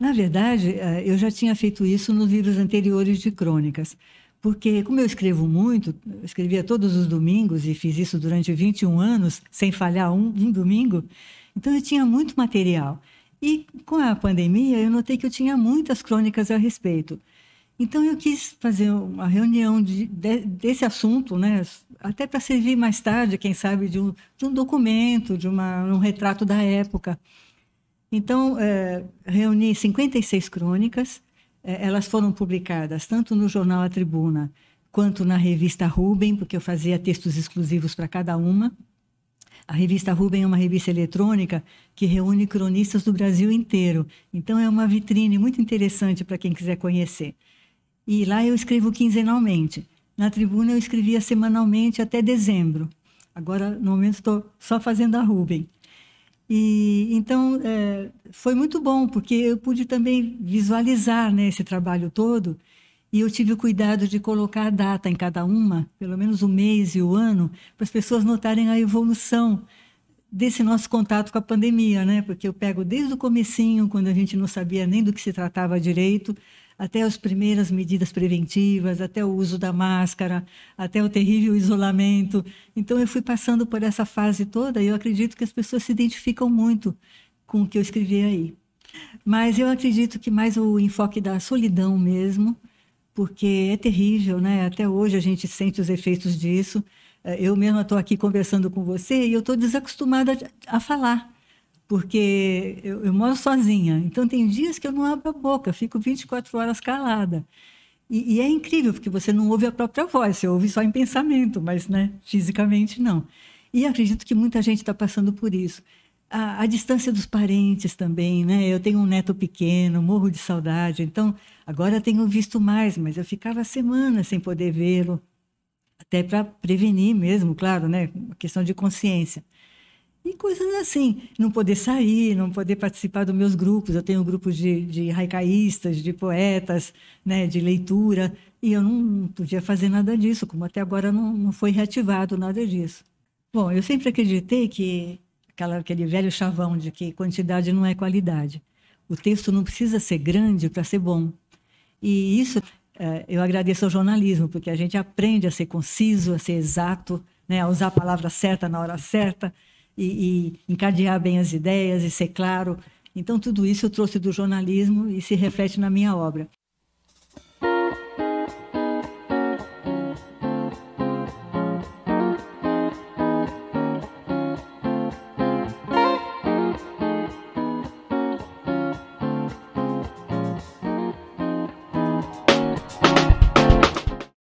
Na verdade, eh, eu já tinha feito isso nos livros anteriores de crônicas, porque como eu escrevo muito, eu escrevia todos os domingos e fiz isso durante 21 anos, sem falhar um, um domingo, então eu tinha muito material. E com a pandemia, eu notei que eu tinha muitas crônicas a respeito. Então eu quis fazer uma reunião de, de, desse assunto, né? até para servir mais tarde, quem sabe, de um, de um documento, de uma, um retrato da época. Então, é, reuni 56 crônicas, é, elas foram publicadas tanto no jornal A Tribuna quanto na revista Rubem, porque eu fazia textos exclusivos para cada uma. A revista Rubem é uma revista eletrônica que reúne cronistas do Brasil inteiro. Então, é uma vitrine muito interessante para quem quiser conhecer. E lá eu escrevo quinzenalmente. Na tribuna eu escrevia semanalmente até dezembro. Agora, no momento, estou só fazendo a Rubem. E então é, foi muito bom porque eu pude também visualizar né, esse trabalho todo e eu tive o cuidado de colocar a data em cada uma, pelo menos o mês e o ano, para as pessoas notarem a evolução desse nosso contato com a pandemia, né? Porque eu pego desde o comecinho, quando a gente não sabia nem do que se tratava direito, até as primeiras medidas preventivas, até o uso da máscara, até o terrível isolamento. Então, eu fui passando por essa fase toda e eu acredito que as pessoas se identificam muito com o que eu escrevi aí. Mas eu acredito que mais o enfoque da solidão mesmo, porque é terrível, né? Até hoje a gente sente os efeitos disso. É, eu mesma estou aqui conversando com você e eu estou desacostumada a falar porque eu, eu, moro sozinha. Então, tem dias que eu não abro a boca, fico 24 horas calada. E, e, é incrível, porque você não ouve a própria voz, você ouve só em pensamento, mas né, fisicamente não. E acredito que muita gente está passando por isso. A, a, distância dos parentes também, né? Eu tenho um neto pequeno, morro de saudade, então agora tenho visto mais, mas eu ficava semanas sem poder vê-lo, até para prevenir mesmo, claro, né? Uma questão de consciência. E coisas assim, não poder sair, não poder participar dos meus grupos. Eu tenho grupos de, de raicaístas, de poetas, né, de leitura, e eu não podia fazer nada disso, como até agora não, não foi reativado nada disso. Bom, eu sempre acreditei que aquela, aquele velho chavão de que quantidade não é qualidade. O texto não precisa ser grande para ser bom. E isso é, eu agradeço ao jornalismo, porque a gente aprende a ser conciso, a ser exato, né, a usar a palavra certa na hora certa e, e encadear bem as ideias e ser claro. Então, tudo isso eu trouxe do jornalismo e se reflete na minha obra.